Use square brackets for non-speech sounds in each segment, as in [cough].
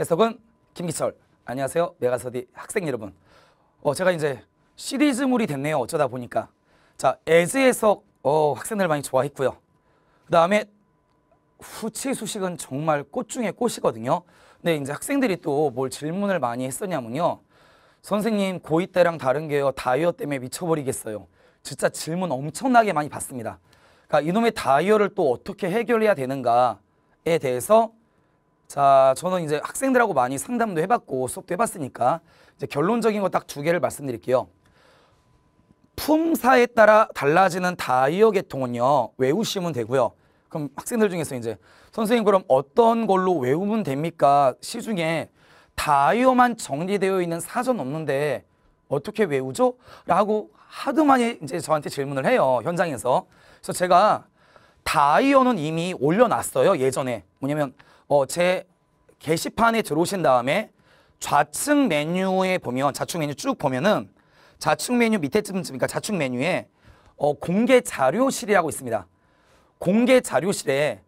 해석은 김기철. 안녕하세요. 메가서디 학생 여러분. 어, 제가 이제 시리즈물이 됐네요. 어쩌다 보니까. 자, 에즈 해석 어, 학생들 많이 좋아했고요. 그 다음에 후치 수식은 정말 꽃 중에 꽃이거든요. 근데 이제 학생들이 또 뭘 질문을 많이 했었냐면요. 선생님 고2 때랑 다른 게요. 다이어 때문에 미쳐버리겠어요. 진짜 질문 엄청나게 많이 받습니다. 그러니까 이놈의 다이어를 또 어떻게 해결해야 되는가에 대해서 자, 저는 이제 학생들하고 많이 상담도 해봤고 수업도 해봤으니까 이제 결론적인 거 딱 두 개를 말씀드릴게요. 품사에 따라 달라지는 다이어 계통은요 외우시면 되고요. 그럼 학생들 중에서 이제 선생님 그럼 어떤 걸로 외우면 됩니까? 시중에 다이어만 정리되어 있는 사전 없는데 어떻게 외우죠? 라고 하도 많이 이제 저한테 질문을 해요. 현장에서. 그래서 제가 다이어는 이미 올려놨어요. 예전에. 뭐냐면 어, 제 게시판에 들어오신 다음에 좌측 메뉴에 보면 좌측 메뉴 쭉 보면은 좌측 메뉴 밑에쯤 그러니까 좌측 메뉴에 어, 공개 자료실이라고 있습니다. 공개 자료실에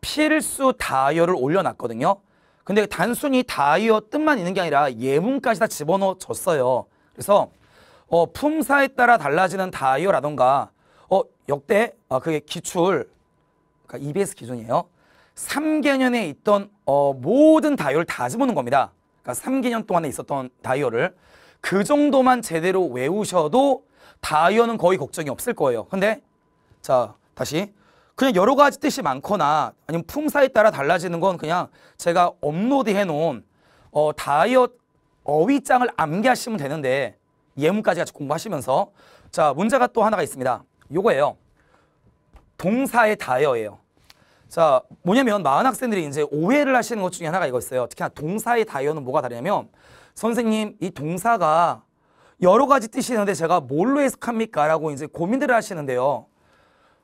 필수 다이어를 올려놨거든요. 근데 단순히 다이어 뜻만 있는 게 아니라 예문까지 다 집어넣어줬어요. 그래서 어, 품사에 따라 달라지는 다이어라던가 어, 역대 아, 그게 기출 그러니까 EBS 기준이에요. 3개년에 있던 어, 모든 다이얼를다 집어넣은 겁니다. 그러니까 3개년 동안에 있었던 다이얼을그 정도만 제대로 외우셔도 다이어는 거의 걱정이 없을 거예요. 근데 자 다시 그냥 여러 가지 뜻이 많거나 아니면 품사에 따라 달라지는 건 그냥 제가 업로드해 놓은 어, 다이어 어휘장을 암기하시면 되는데 예문까지 같이 공부하시면서 자 문제가 또 하나가 있습니다. 요거예요. 동사의 다이어예요. 자, 뭐냐면 마흔 학생들이 이제 오해를 하시는 것 중에 하나가 이거있어요 특히나 동사의 다이어는 뭐가 다르냐면 선생님 이 동사가 여러 가지 뜻이 있는데 제가 뭘로 해석합니까? 라고 이제 고민들을 하시는데요.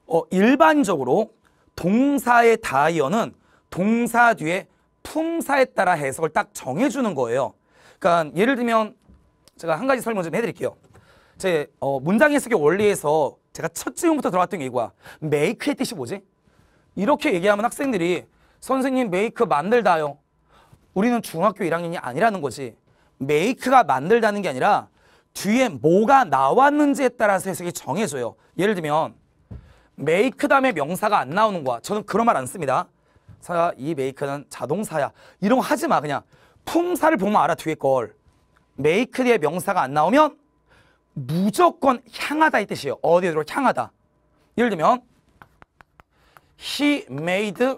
어, 일반적으로 동사의 다이어는 동사 뒤에 품사에 따라 해석을 딱 정해주는 거예요. 그러니까 예를 들면 제가 한 가지 설명 좀 해드릴게요. 제 어, 문장 해석의 원리에서 제가 첫 질문부터 들어왔던 게 이거야. 메이크의 뜻이 뭐지? 이렇게 얘기하면 학생들이 선생님 메이크 만들다요. 우리는 중학교 1학년이 아니라는 거지. 메이크가 만들다는 게 아니라 뒤에 뭐가 나왔는지에 따라서 해석이 정해져요. 예를 들면 메이크 다음에 명사가 안 나오는 거야. 저는 그런 말 안 씁니다. 사이 메이크는 자동사야. 이런 거 하지 마 그냥. 품사를 보면 알아 뒤에 걸. 메이크 뒤에 명사가 안 나오면 무조건 향하다 이 뜻이에요. 어디로 향하다. 예를 들면 he made t a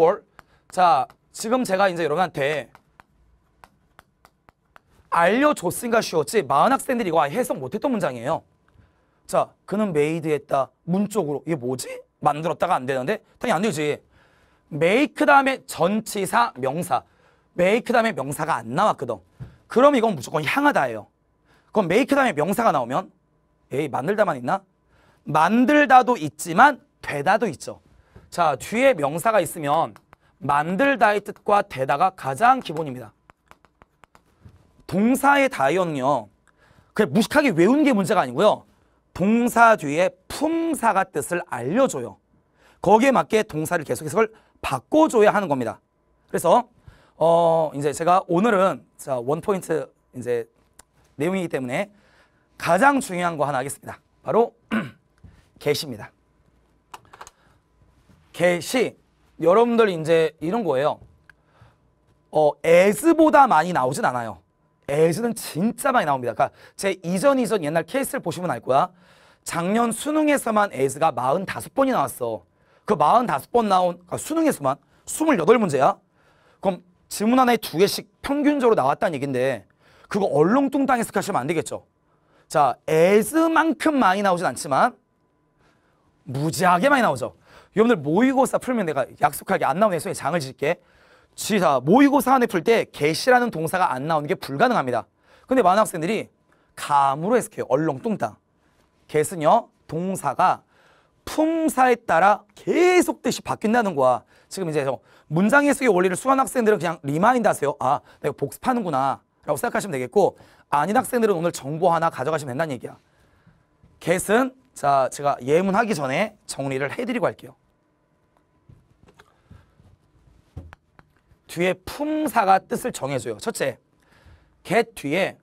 r d 자 지금 제가 이제 여러분한테 알려줬으니까 쉬웠지 많은 학생들이 이거 해석 못했던 문장이에요 자 그는 메이드 했다 문쪽으로 이게 뭐지? 만들었다가 안 되는데 당연히 안 되지 메이크 다음에 전치사 명사 메이크 다음에 명사가 안 나왔거든 그럼 이건 무조건 향하다예요 그럼 메이크 다음에 명사가 나오면 에이 만들다만 있나? 만들다도 있지만 되다도 있죠 자, 뒤에 명사가 있으면 만들다의 뜻과 대다가 가장 기본입니다. 동사의 다이언은요. 그냥 무식하게 외운 게 문제가 아니고요. 동사 뒤에 품사가 뜻을 알려줘요. 거기에 맞게 동사를 계속해서 그걸 바꿔줘야 하는 겁니다. 그래서 어 이제 제가 오늘은 자 원포인트 이제 내용이기 때문에 가장 중요한 거 하나 하겠습니다. 바로 개시입니다. [clears throat] 개시 여러분들 이제 이런 거예요. 어, 에즈보다 많이 나오진 않아요. 에즈는 진짜 많이 나옵니다. 그러니까 제 이전 이전 옛날 케이스를 보시면 알 거야. 작년 수능에서만 에즈가 45번이 나왔어. 그 45번 나온 그러니까 수능에서만 28문제야. 그럼 질문 하나에 두 개씩 평균적으로 나왔다는 얘긴데 그거 얼렁뚱땅 해석하시면 안 되겠죠. 자, 에즈만큼 많이 나오진 않지만 무지하게 많이 나오죠. 여러분들 모의고사 풀면 내가 약속하게 안 나오는 손에 장을 짓게 지사 모의고사 안에 풀때 개시라는 동사가 안 나오는 게 불가능합니다. 근데 많은 학생들이 감으로 해석해요. 얼렁뚱땅. 개는요 동사가 품사에 따라 계속 뜻이 바뀐다는 거야. 지금 이제 문장 해석의 원리를 수강 학생들은 그냥 리마인드 하세요. 아, 내가 복습하는구나. 라고 생각하시면 되겠고 아닌 학생들은 오늘 정보 하나 가져가시면 된다는 얘기야. 개는 자, 제가 예문하기 전에 정리를 해드리고 할게요. 뒤에 품사가 뜻을 정해줘요. 첫째, get 뒤에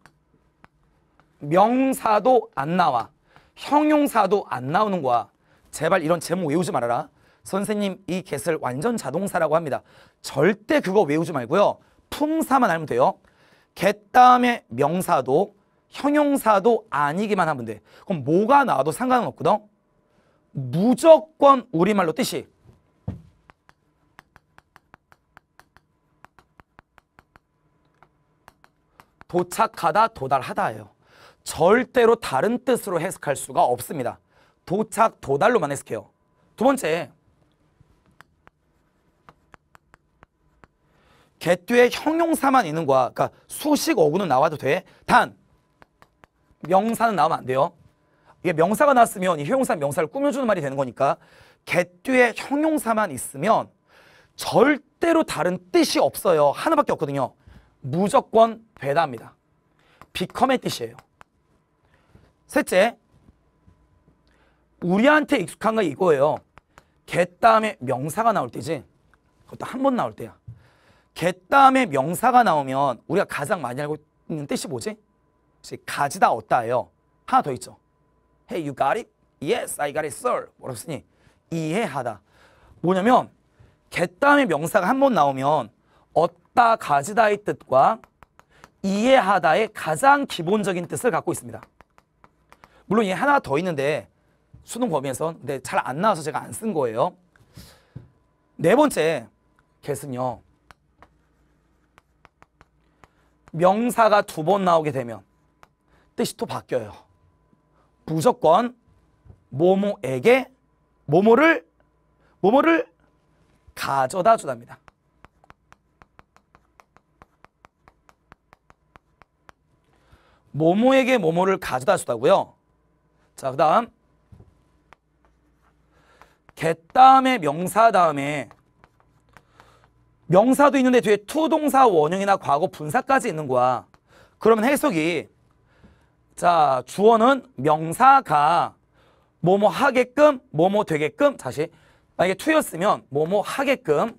명사도 안 나와. 형용사도 안 나오는 거야. 제발 이런 제목 외우지 말아라. 선생님 이 get을 완전 자동사라고 합니다. 절대 그거 외우지 말고요. 품사만 알면 돼요. get 다음에 명사도 형용사도 아니기만 하면 돼. 그럼 뭐가 나와도 상관은 없거든. 무조건 우리말로 뜻이 도착하다, 도달하다예요. 절대로 다른 뜻으로 해석할 수가 없습니다. 도착, 도달로만 해석해요. 두 번째, 개뚜의 형용사만 있는 거야. 그러니까 수식 어구는 나와도 돼. 단, 명사는 나오면 안 돼요. 이게 명사가 나왔으면 이 형용사 명사를 꾸며주는 말이 되는 거니까 개뚜의 형용사만 있으면 절대로 다른 뜻이 없어요. 하나밖에 없거든요. 무조건 배다입니다 비컴의 뜻이에요. 셋째, 우리한테 익숙한 거 이거예요. g 다음에 명사가 나올 때지. 그것도 한 번 나올 때야. g 다음에 명사가 나오면 우리가 가장 많이 알고 있는 뜻이 뭐지? 가지다 얻다예요. 하나 더 있죠. Hey, you got it? Yes, I got it, sir. 뭐라고 쓰니? 이해하다. 뭐냐면 g 다음에 명사가 한 번 나오면 얻다 가지다의 뜻과 이해하다의 가장 기본적인 뜻을 갖고 있습니다. 물론 얘 하나 더 있는데 수능 범위에선 근데 잘안 나와서 제가 안 쓴 거예요. 네 번째 개은요 명사가 두 번 나오게 되면 뜻이 또 바뀌어요. 무조건 모모에게 모모를 모모를 가져다 주답니다. 모모에게 모모를 가져다 주다고요. 자, 그 다음 겟 다음에 명사 다음에 명사도 있는데 뒤에 투동사 원형이나 과거 분사까지 있는 거야. 그러면 해석이 자 주어는 명사가 뭐뭐 하게끔 뭐뭐 되게끔 다시 만약에 투였으면 뭐뭐 하게끔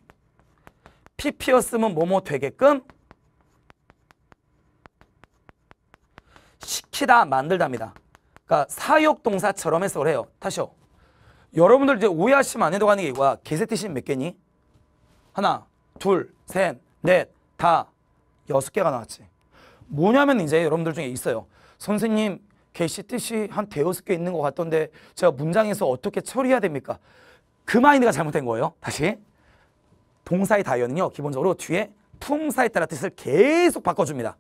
PP였으면 뭐뭐 되게끔 시키다 만들답니다 그러니까 사역 동사처럼 해석을 해요. 다시요. 여러분들 이제 오해하시면 안 해도가는 게 와, 개새티신 몇 개니? 하나, 둘, 셋, 넷, 다 여섯 개가 나왔지. 뭐냐면 이제 여러분들 중에 있어요. 선생님 개시뜻이 한 대여섯 개 있는 것 같던데 제가 문장에서 어떻게 처리해야 됩니까? 그 마인드가 잘못된 거예요. 다시 동사의 다이어는요. 기본적으로 뒤에 품사에 따라 뜻을 계속 바꿔줍니다.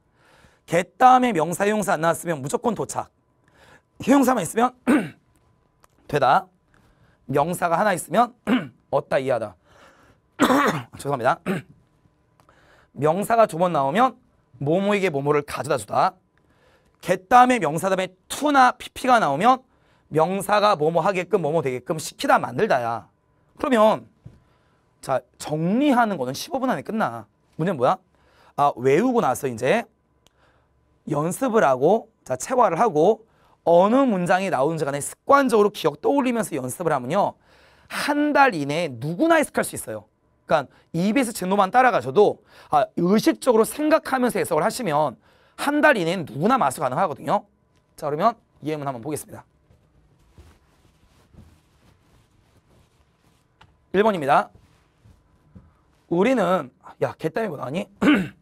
get 다음에 명사, 형용사 안 나왔으면 무조건 도착. 형용사만 있으면 [clears throat] 되다. 명사가 하나 있으면 [clears throat] 얻다, 이하다 [clears throat] 죄송합니다. 명사가 두 번 나오면 모모에게 모모를 가져다 주다. get 다음에 명사 다음에 to나 pp가 나오면 명사가 모모 하게끔 모모 되게끔 시키다 만들다야. 그러면 자 정리하는 거는 15분 안에 끝나. 문제는 뭐야? 아 외우고 나서 이제 연습을 하고 자 체화를 하고 어느 문장이 나오는지 간에 습관적으로 기억 떠올리면서 연습을 하면요. 한 달 이내에 누구나 해석할 수 있어요. 그러니까 e 에 s 제노만 따라가셔도 아, 의식적으로 생각하면서 해석을 하시면 한 달이내에 누구나 마스터 가능하거든요. 자 그러면 예문 한번 보겠습니다. 1번입니다. 우리는 아, 야 개땀이고 뭐 나니? [clears throat]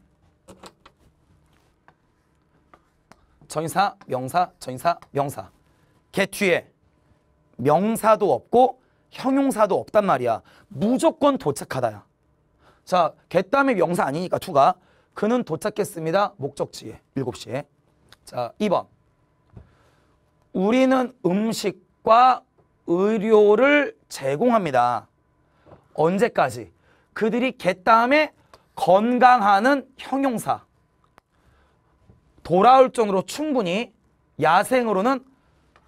전사, 명사, 전사, 명사. 개 뒤에 명사도 없고 형용사도 없단 말이야. 무조건 도착하다야. 자, 개땀의 명사 아니니까 투가 그는 도착했습니다. 목적지에 7시에. 자, 2번. 우리는 음식과 의료를 제공합니다. 언제까지? 그들이 개땀에 건강하는 형용사. 돌아올 정도로 충분히 야생으로는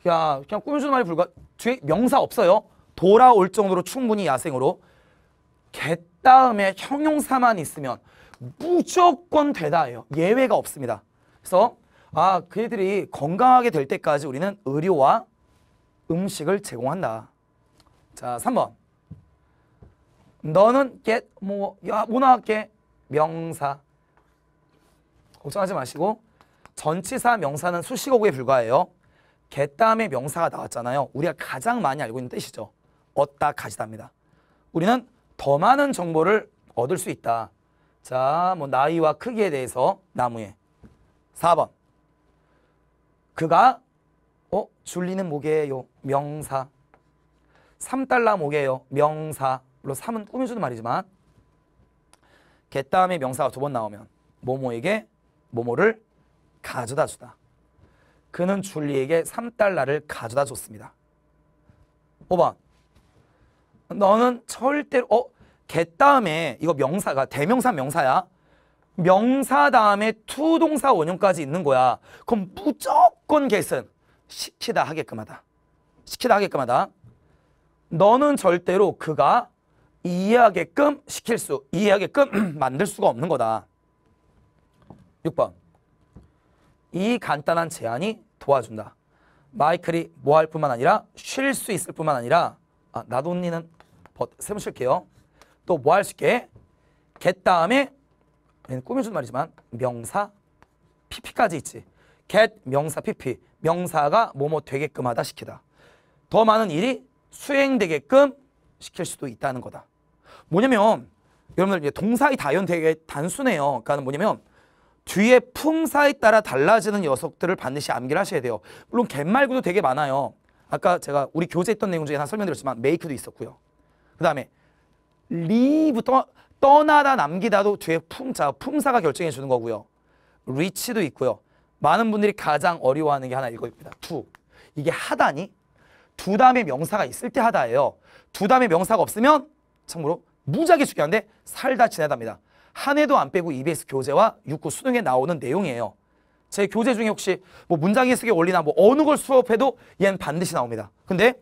야 그냥 꾸며주는 말이 불과 뒤에 명사 없어요. 돌아올 정도로 충분히 야생으로 개 다음에 형용사만 있으면 무조건 되다예요. 예외가 없습니다. 그래서 아 그들이 건강하게 될 때까지 우리는 의료와 음식을 제공한다. 자 3번 너는 get 뭐야뭐 나왔게 명사 걱정하지 마시고 전치사 명사는 수식어구에 불과해요. 겟다음에 명사가 나왔잖아요. 우리가 가장 많이 알고 있는 뜻이죠. 얻다 가지답니다. 우리는 더 많은 정보를 얻을 수 있다. 자, 뭐 나이와 크기에 대해서 나무에 4번 그가 어? 줄리는 목에요 명사 3달러 목에요 명사 물론 3은 꾸며주는 말이지만 겟 다음에 명사가 두 번 나오면 모모에게 모모를 가져다 주다. 그는 줄리에게 3달러를 가져다 줬습니다. 5번. 너는 절대로 어? 개 다음에 이거 명사가 대명사 명사야. 명사 다음에 투 동사 원형까지 있는 거야. 그럼 무조건 개는 시키다 하게끔 하다. 시키다 하게끔 하다. 너는 절대로 그가 이해하게끔 시킬 수, 이해하게끔 [clears throat] 만들 수가 없는 거다. 6번. 이 간단한 제안이 도와준다. 마이클이 뭐 할 뿐만 아니라 쉴 수 있을 뿐만 아니라 아, 나도 언니는 세번 쉴게요. 또 뭐 할 수 있게 get 다음에 꾸며준 말이지만 명사 pp까지 있지. get 명사 pp 명사가 뭐뭐 되게끔 하다 시키다. 더 많은 일이 수행되게끔 시킬 수도 있다는 거다. 뭐냐면 여러분들 동사의 다연 되게 단순해요. 그러니까 뭐냐면 뒤에 풍사에 따라 달라지는 녀석들을 반드시 암기를 하셔야 돼요. 물론 갯 말고도 되게 많아요. 아까 제가 우리 교재했던 내용 중에 하나 설명드렸지만 메이크도 있었고요. 그 다음에 리부터 떠나다 남기다도 뒤에 품자, 품사가 결정해 주는 거고요. 리치도 있고요. 많은 분들이 가장 어려워하는 게 하나 이거입니다. 투. 이게 하다니 두 다음에 명사가 있을 때 하다예요. 두 다음에 명사가 없으면 참고로 무지하게 중요한데 살다 지내답니다. 한 해도 안 빼고 EBS 교재와 육구 수능에 나오는 내용이에요. 제 교재 중에 혹시 뭐 문장 해석의 원리나 뭐 어느 걸 수업해도 얘는 반드시 나옵니다. 근데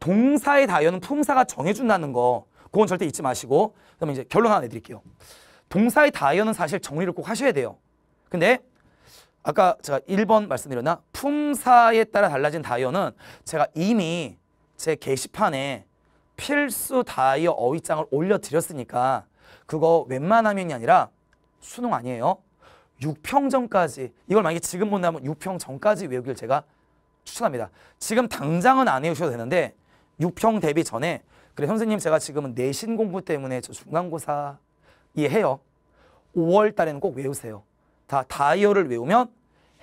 동사의 다연은 품사가 정해준다는 거 그건 절대 잊지 마시고 그다음 이제 결론 하나 내드릴게요. 동사의 다연은 사실 정리를 꼭 하셔야 돼요. 근데 아까 제가 1번 말씀드렸나? 품사에 따라 달라진 다이어 제가 이미 제 게시판에 필수 다이어 어휘장을 올려드렸으니까 그거 웬만하면이 아니라 수능 아니에요. 6평 전까지 이걸 만약에 지금 못나면 6평 전까지 외우길 제가 추천합니다. 지금 당장은 안 외우셔도 되는데 6평 대비 전에 그래 선생님 제가 지금은 내신 공부 때문에 저 중간고사 이해해요. 5월 달에는 꼭 외우세요. 다 다이어를 외우면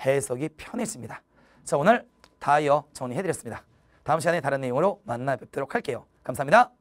해석이 편해집니다. 자 오늘 다이어 정리해드렸습니다. 다음 시간에 다른 내용으로 만나 뵙도록 할게요. 감사합니다.